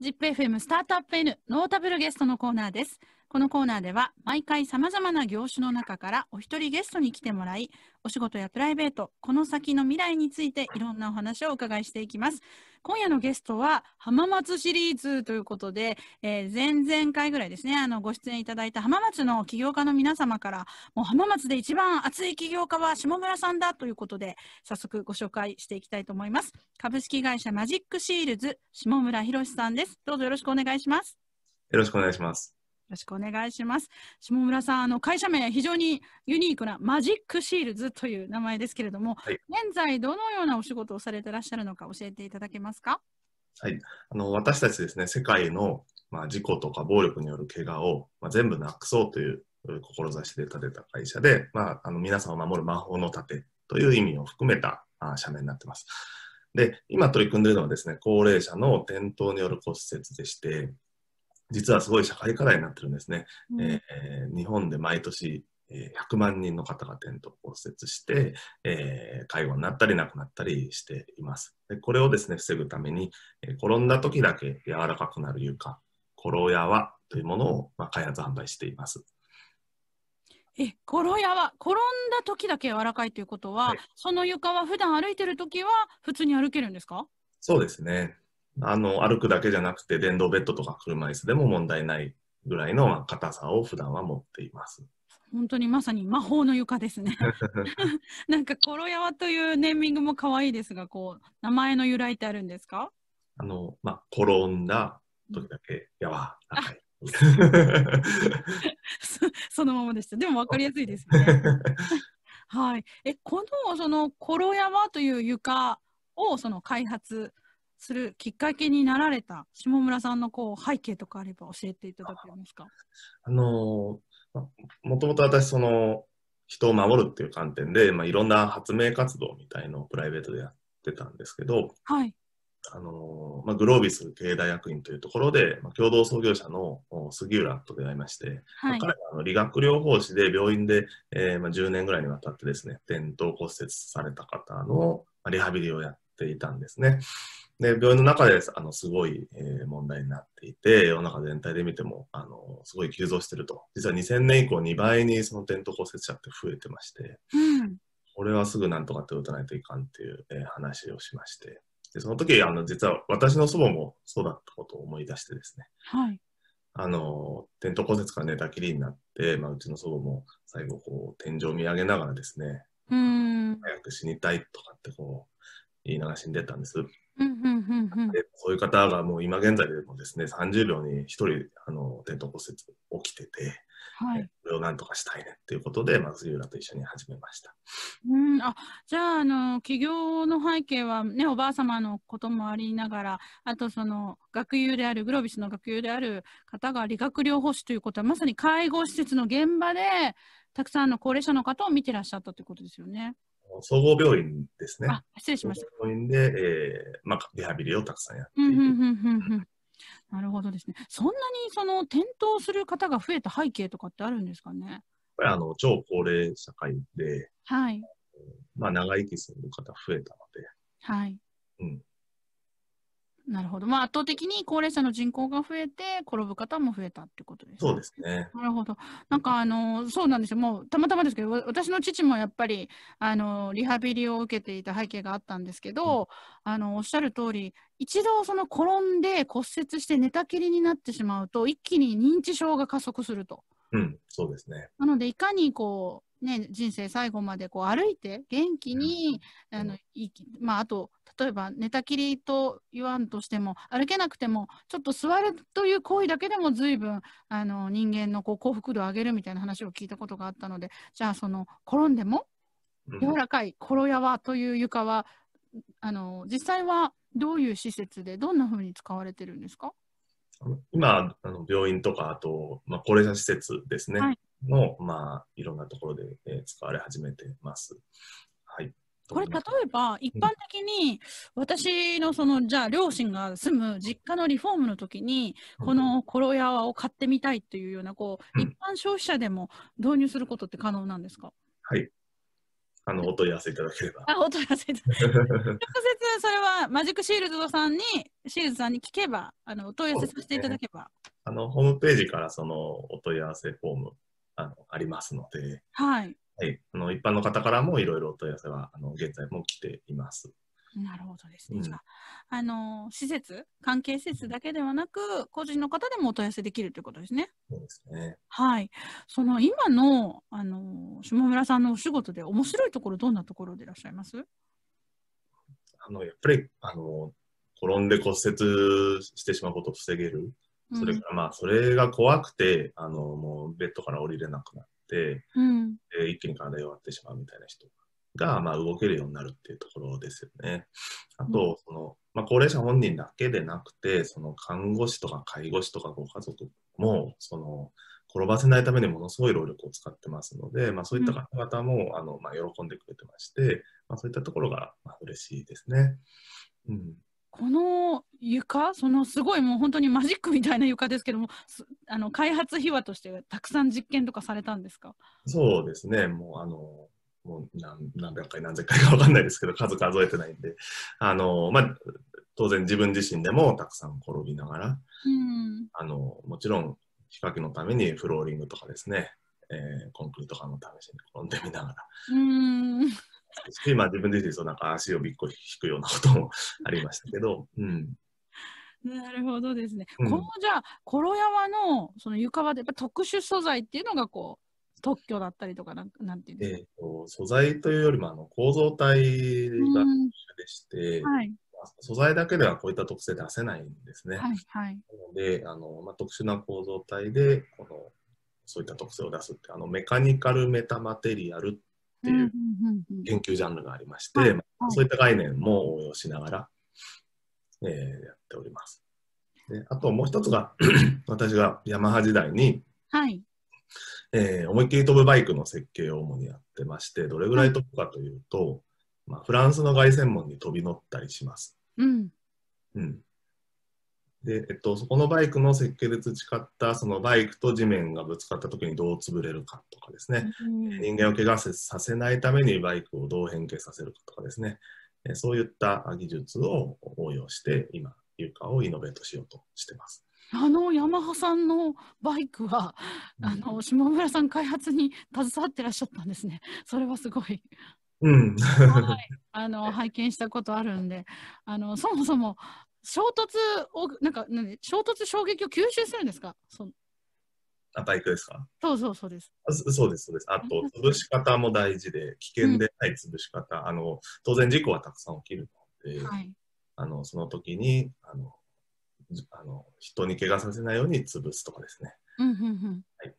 ZIPFM スタートアップ N ノータブルゲストのコーナーです。このコーナーでは毎回さまざまな業種の中からお一人ゲストに来てもらいお仕事やプライベートこの先の未来についていろんなお話をお伺いしていきます今夜のゲストは浜松シリーズということで、えー、前々回ぐらいですねあのご出演いただいた浜松の起業家の皆様からもう浜松で一番熱い起業家は下村さんだということで早速ご紹介していきたいと思います株式会社マジックシールズ下村博さんですどうぞよろしくお願いしますよろしくお願いしますよろしくお願いします。下村さん、あの会社名、非常にユニークなマジックシールズという名前ですけれども、はい、現在、どのようなお仕事をされてらっしゃるのか、教えていただけますか。はい、あの私たちですね、世界の、まあ、事故とか暴力による怪我を、まあ、全部なくそうという志で建てた会社で、まあ、あの皆さんを守る魔法の盾という意味を含めたあ社名になってます。で、今取り組んでいるのはですね、高齢者の転倒による骨折でして、実はすごい社会課題になってるんですね。うん、えー、日本で毎年100万人の方が転倒骨折して、えー、介護になったり亡くなったりしています。でこれをですね、防ぐために、えー、転んだ時だけ柔らかくなる床、コロヤワというものを、まあ、開発販売しています。え、コロヤワ、転んだ時だけ柔らかいということは、はい、その床は普段歩いてる時は普通に歩けるんですかそうですね。あの、歩くだけじゃなくて、電動ベッドとか車椅子でも問題ないぐらいの硬さを普段は持っています。本当にまさに魔法の床ですね なんか、コロヤワというネーミングも可愛いですが、こう、名前の由来ってあるんですかあの、まあ、転んだ時だけ、やわ、高い。そのままでした。でも分かりやすいですね。はい。え、この、その、コロヤワという床を、その開発、するきっかけになられた下村さんのこう背景とかあれば教えていただけますかあのもともと私その人を守るっていう観点で、まあ、いろんな発明活動みたいのをプライベートでやってたんですけど、はいあのまあ、グロービス経営大学院というところで、まあ、共同創業者の杉浦と出会いまして、はい、彼はあの理学療法士で病院で、えーまあ、10年ぐらいにわたってですね、転倒骨折された方のリハビリをやっていたんですね。で、病院の中で、あの、すごい、えー、問題になっていて、世の中全体で見ても、あの、すごい急増してると。実は2000年以降2倍にその転倒骨折者って増えてまして、うん、これはすぐなんとか手を打たないといかんっていう、えー、話をしまして、で、その時、あの、実は私の祖母もそうだったことを思い出してですね、はい。あの、転倒骨折から寝たきりになって、まあ、うちの祖母も最後、こう、天井を見上げながらですね、うん。早く死にたいとかってこう、言いながら死んでたんです。でこういう方がもう今現在でもですね30秒に1人あの転倒骨折起きてて、はい、それをなんとかしたいねっていうことでまずユーラと一緒に始めました。うんあじゃああの起業の背景はねおばあ様のこともありながらあとその学友であるグロービスの学友である方が理学療法士ということはまさに介護施設の現場でたくさんの高齢者の方を見てらっしゃったということですよね。総合病院ですね。失礼しました。病院で、えー、まあ、リハビリをたくさんやっている。なるほどですね。そんなにその転倒する方が増えた背景とかってあるんですかね。これあの超高齢社会で、はい。まあ長生きする方増えたので、はい。うん。なるほど。まあ、圧倒的に高齢者の人口が増えて、転ぶ方も増えたってことです、ね、そうですね。なるほど。なんか、あの、そうなんですよ。もう、たまたまですけど、私の父もやっぱり、あの、リハビリを受けていた背景があったんですけど、うん、あの、おっしゃる通り、一度その転んで骨折して寝たきりになってしまうと、一気に認知症が加速すると。うん、そうですね。なので、いかにこう、ね、人生最後までこう歩いて元気に、あのいまあ、あと例えば寝たきりと言わんとしても歩けなくてもちょっと座るという行為だけでも随分あの人間のこう幸福度を上げるみたいな話を聞いたことがあったのでじゃあその転んでも柔らかい転やわという床はあの実際はどういう施設でどんなふうに使われてるんですか今あの病院とかあと、まあ、高齢者施設ですね、はいの、まあ、いろんなところで、えー、使われ始めてます。はい。これ例えば一般的に私のそのじゃあ両親が住む実家のリフォームの時にこのコロヤワを買ってみたいというようなこう一般消費者でも導入することって可能なんですか、うん、はいあのお問い合わせいただければ。あお問い合わせ 直接それはマジックシールドさんにシールドさんに聞けばあのお問い合わせさせていただけば、ね。あのホームページからそのお問い合わせフォームあのありますので、はい、はい、あの一般の方からもいろいろお問い合わせはあの現在も来ています。なるほどですね。うん、あの施設関係施設だけではなく個人の方でもお問い合わせできるということですね。そうですね。はい。その今のあの下村さんのお仕事で面白いところどんなところでいらっしゃいます？あのやっぱりあの転んで骨折してしまうことを防げるそれからまあ、それが怖くて、あの、もうベッドから降りれなくなって、うん、で一気に体弱ってしまうみたいな人が、まあ、動けるようになるっていうところですよね。あと、その、まあ、高齢者本人だけでなくて、その看護師とか介護士とかご家族も、その、転ばせないためにものすごい労力を使ってますので、まあ、そういった方々も、うん、あのまあ、喜んでくれてまして、まあ、そういったところが、まあ、嬉しいですね。うんこの床そのすごいもう本当にマジックみたいな床ですけどもあの開発秘話としてたくさん実験とかされたんですかそうですねもうあのもう何何百回何千回か分かんないですけど数数えてないんであの、まあ、当然自分自身でもたくさん転びながら、うん、あのもちろん比較のためにフローリングとかですね、えー、コンクリート化の試しに転んでみながら今自分自身そうなんか足をびっり引くようなこともありましたけど、うん。なるほどですね。うん、このじゃあ、衣山のその床はやっぱ特殊素材っていうのがこう特許だったりとかなんなんていうんですか、えーと、素材というよりもあの構造体が特殊でして、はい素材だけではこういった特性出せないんですね。はいはい、なのであの、まあ、特殊な構造体でこのそういった特性を出すってあのメカニカルメタマテリアルっていう研究ジャンルがありまして、そういった概念も応用しながら、えー、やっております。であともう一つが 私がヤマハ時代に、はいえー、思いっきり飛ぶバイクの設計を主にやってましてどれぐらい飛ぶかというと、まあ、フランスの凱旋門に飛び乗ったりします。うんうん、で、えっと、そこのバイクの設計で培ったそのバイクと地面がぶつかった時にどう潰れるかとかですね、うん、人間を怪我させないためにバイクをどう変形させるかとかですね、そういった技術を応用して今、床をイノベートしようとしてます。あのヤマハさんのバイクは、あの下村さん開発に携わってらっしゃったんですね。それはすごい。うん、はい、あの 拝見したことあるんで、あのそもそも衝突を、なんか、な衝突衝撃を吸収するんですかそのあ、バイクですかそうそうそうです。あそうです、そうです。あと、潰し方も大事で、危険でない潰し方、うん、あの、当然事故はたくさん起きるので、はい、あの、その時に、あの、あの人に怪我させないように潰すとかですね。はい、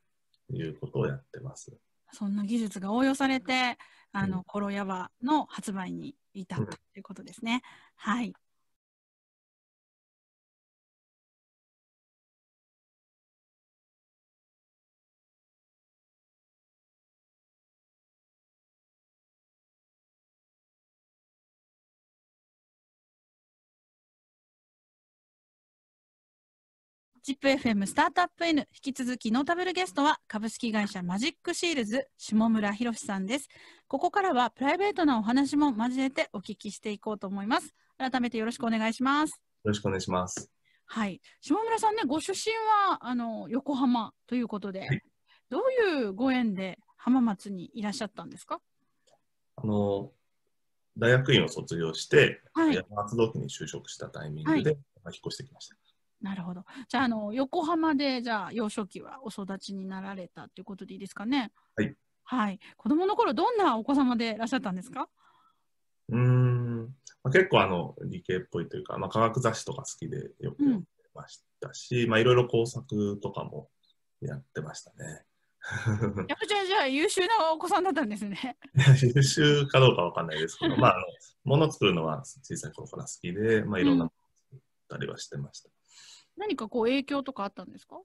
いうことをやってます。そんな技術が応用されて、あの、うん、コロヤバの発売に至ったということですね。はい。ZIPFM スタートアップ N 引き続きノータブルゲストは株式会社マジックシールズ下村博さんですここからはプライベートなお話も交えてお聞きしていこうと思います改めてよろしくお願いしますよろしくお願いしますはい下村さんねご出身はあの横浜ということで、はい、どういうご縁で浜松にいらっしゃったんですかあの大学院を卒業して、はい、松戸区に就職したタイミングで、はい、引っ越してきましたなるほど。じゃあ、あの、横浜で、じゃあ、幼少期はお育ちになられたということでいいですかね。はい。はい。子供の頃、どんなお子様でいらっしゃったんですかうん、まあ、結構、あの、理系っぽいというか、まあ、科学雑誌とか好きでよく読んでましたし、うん、まあ、いろいろ工作とかもやってましたね。やじゃあ、優秀なお子さんだったんですね。優秀かどうかわかんないですけど、まあ、あの、物作るのは小さい頃から好きで、まあ、いろんなもの作ったりはしてました。うん何かこう影響とかあったんですか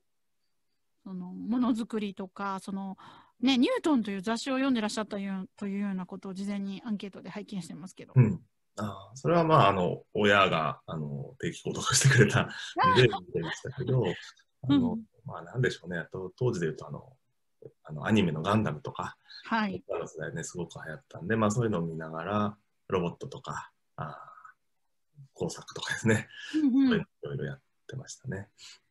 そのものづくりとかその、ね、ニュートンという雑誌を読んでらっしゃったうというようなことを事前にアンケートで拝見してますけど。うんあそれはまあ、あの、親が、あの、定期購読してくれたんで、見てましたけど、あの、うん、まあ、なんでしょうね、と当時で言うと、あの、あのアニメのガンダムとか、はい、僕らの世代ね、すごく流行ったんで、まあ、そういうのを見ながら、ロボットとか、あ工作とかですね、いいろいろやっってましたね。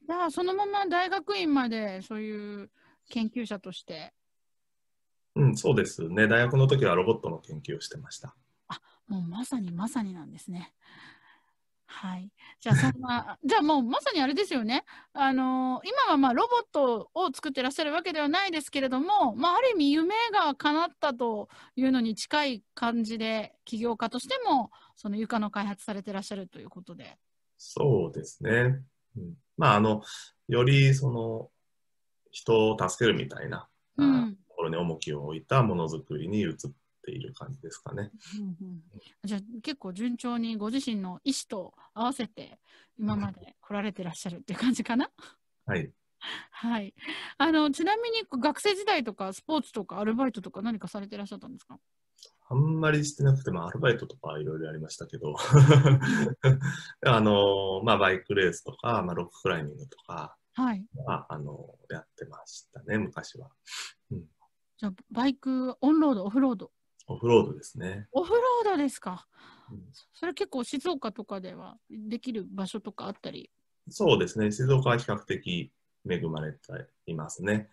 じゃあそのまま大学院までそういう研究者として。うん、そうですね。大学の時はロボットの研究をしてました。あ、もうまさにまさになんですね。はい。じゃあそんな、じゃあもうまさにあれですよね。あのー、今はまあロボットを作ってらっしゃるわけではないですけれども、まあある意味夢が叶ったというのに近い感じで、起業家としてもその床の開発されてらっしゃるということで。そうですね。うん、まあ、あの、よりその、人を助けるみたいな、うん、ところに重きを置いたものづくりに移っている感じですかね。うんうん、じゃあ結構順調にご自身の意思と合わせて今まで来られてらっしゃるっていう感じかな。はい。はい。あの、ちなみに学生時代とかスポーツとかアルバイトとか何かされてらっしゃったんですかあんまりしてなくて、まあ、アルバイトとかいろいろありましたけど あの、まあ、バイクレースとか、まあ、ロッククライミングとか、はい。まあ、あの、やってましたね、昔は。うん。じゃあ、バイク、オンロード、オフロード。オフロードですね。オフロードですか。うん、それ結構静岡とかではできる場所とかあったりそうですね、静岡は比較的恵まれていますね。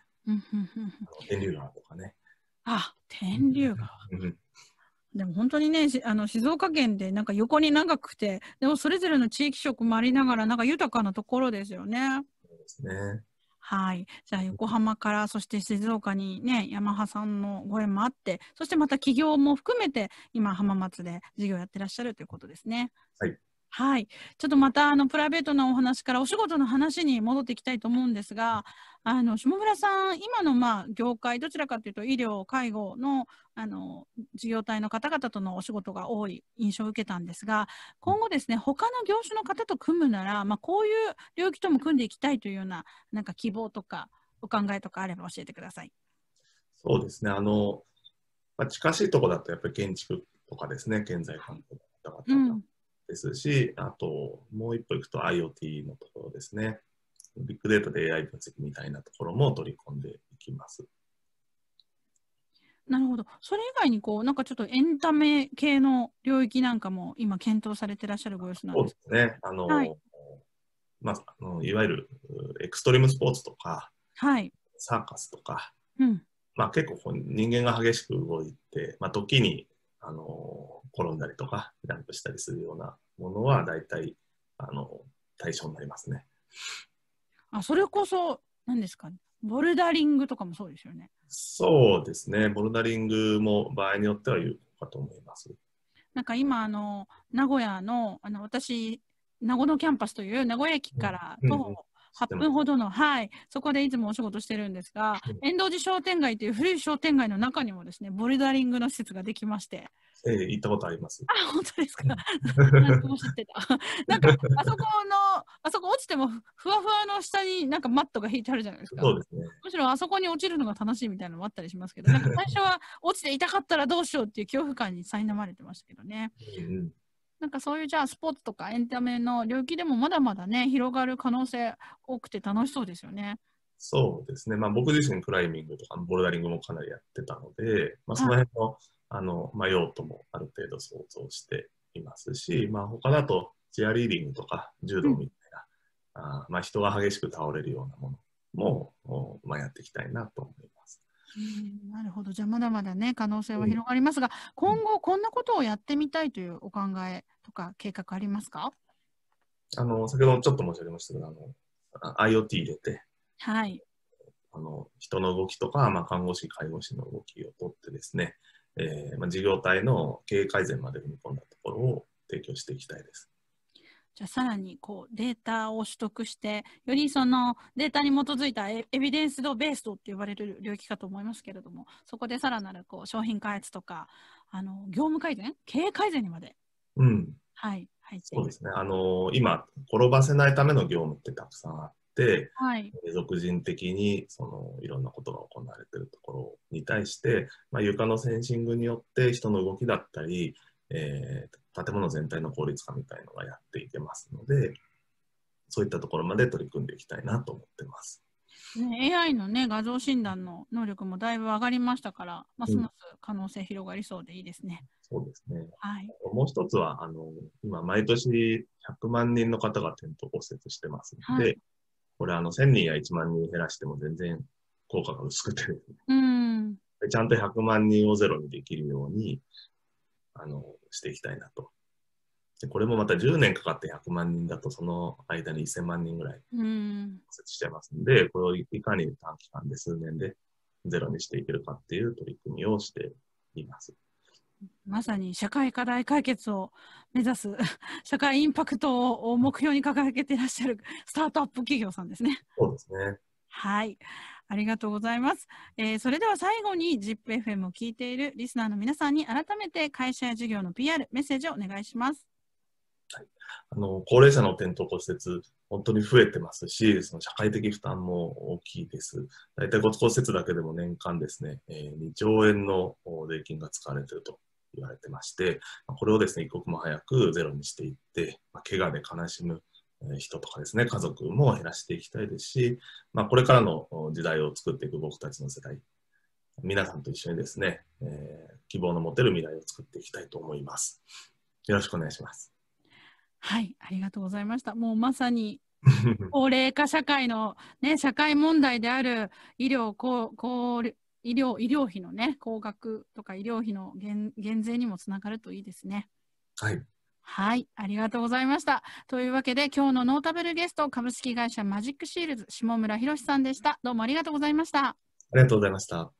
天竜川とかね。あ、天竜川。でも本当にね、あの静岡県でなんか横に長くて、でもそれぞれの地域色もありながら、なんか豊かなところですよね。そうですね。はい。じゃあ、横浜から、そして静岡にね、ヤマハさんのご縁もあって、そしてまた企業も含めて、今、浜松で事業やってらっしゃるということですね。はい。はい、ちょっとまたあのプライベートなお話からお仕事の話に戻っていきたいと思うんですが、あの下村さん、今のまあ業界、どちらかというと医療、介護のあの事業体の方々とのお仕事が多い印象を受けたんですが、今後、ですね他の業種の方と組むなら、まあ、こういう領域とも組んでいきたいというようななんか希望とか、お考えとかあれば教えてください。そうですねあの、まあ、近しいところだと、やっぱり建築とかですね、建材関係の方々。うんですし、あと、もう一歩行くと IoT のところですね。ビッグデータで AI 分析みたいなところも取り込んでいきます。なるほど。それ以外にこう、なんかちょっとエンタメ系の領域なんかも今検討されてらっしゃるご様子なんですそうですね。あの、はい、まあ、あのいわゆるエクストリームスポーツとか、はい、サーカスとか、うん、まあ結構人間が激しく動いて、まあ時に、あの転んだりとか、ジャンプしたりするようなものは、大体、あの、対象になりますね。あ、それこそ、なんですか、ね、ボルダリングとかもそうですよね。そうですね。ボルダリングも場合によっては有効かと思います。なんか今、あの、名古屋の、あの、私、名護のキャンパスという名古屋駅から徒歩8分ほどの、はい、そこでいつもお仕事してるんですが、遠藤寺商店街という古い商店街の中にもですね、ボルダリングの施設ができまして、ええ、行ったことあります。あ、本当ですか。なんかてた。なんか、あそこの、あそこ落ちても、ふわふわの下になんかマットが引いてあるじゃないですか。そうですね。むしろあそこに落ちるのが楽しいみたいなのもあったりしますけど、なんか最初は落ちて痛かったらどうしようっていう恐怖感に苛まれてましたけどね。うんなんかそういうじゃあスポーツとかエンタメの領域でもまだまだね広がる可能性多くて楽しそうですよね。そうですね、まあ、僕自身クライミングとかボルダリングもかなりやってたので、まあ、その辺のあの、まあ、用途もある程度想像していますし、まあ、他だとチアリーディングとか柔道みたいな、うん、あまあ、人が激しく倒れるようなものも、まあ、やっていきたいなと思います。なるほどじゃあまだまだね可能性は広がりますが、うん、今後こんなことをやってみたいというお考えとか計画ありますかあの先ほどちょっと申し上げましたけどあの IoT 入れて、はい、あの人の動きとか、まあ、看護師介護士の動きをとってですね、えー、まあ、事業体の経営改善まで踏み込んだところを提供していきたいです。じゃあさらにこうデータを取得してよりそのデータに基づいたエビデンスドベースドって呼ばれる領域かと思いますけれどもそこでさらなるこう商品開発とかあの業務改善経営改善にまで、うんはい、はい、そうですねあの今転ばせないための業務ってたくさんあっ、はい、俗人的にそのいろんなことが行われているところに対して、まあ、床のセンシングによって人の動きだったり、えー、建物全体の効率化みたいのがやっていけますのでそういったところまで取り組んでいきたいなと思ってます。ね、AI の、ね、画像診断の能力もだいぶ上がりましたから、ますます可能性広がりそうでいいですね。そうですね、はい、もう一つはあの、今、毎年100万人の方が転倒骨折してますので、はい、これあの1000人や1万人減らしても全然効果が薄くてですね。うん、ちゃんと100万人をゼロにできるように、あの、していきたいなと。でこれもまた10年かかって100万人だと、その間に1000万人ぐらい設置しちゃいますんで、うん、これをいかに短期間で数年でゼロにしていけるかっていう取り組みをしています。まさに社会課題解決を目指す、社会インパクトを目標に掲げていらっしゃるスタートアップ企業さんですね。そうですね。はい。ありがとうございます。えー、それでは最後に ZIPFM を聞いているリスナーの皆さんに改めて会社や事業の PR、メッセージをお願いします。はい、あの高齢者の転倒骨折、本当に増えてますし、その社会的負担も大きいです。大体骨折だけでも年間ですね、えー、2兆円の税金が使われていると言われてまして、これをですね、一刻も早くゼロにしていって、まあ、怪我で悲しむ人とかですね、家族も減らしていきたいですし、まあ、これからの時代を作っていく僕たちの世代、皆さんと一緒にですね、えー、希望の持てる未来を作っていきたいと思います。よろしくお願いします。はい、ありがとうございました。もうまさに 高齢化社会の、ね、社会問題である医療高高医療医療費のね高額とか医療費の減減税にもつながるといいですね。はいはい、ありがとうございました。というわけで、今日のノータブルゲスト、株式会社マジックシールズ、下村博さんでした。どうもありがとうございました。ありがとうございました。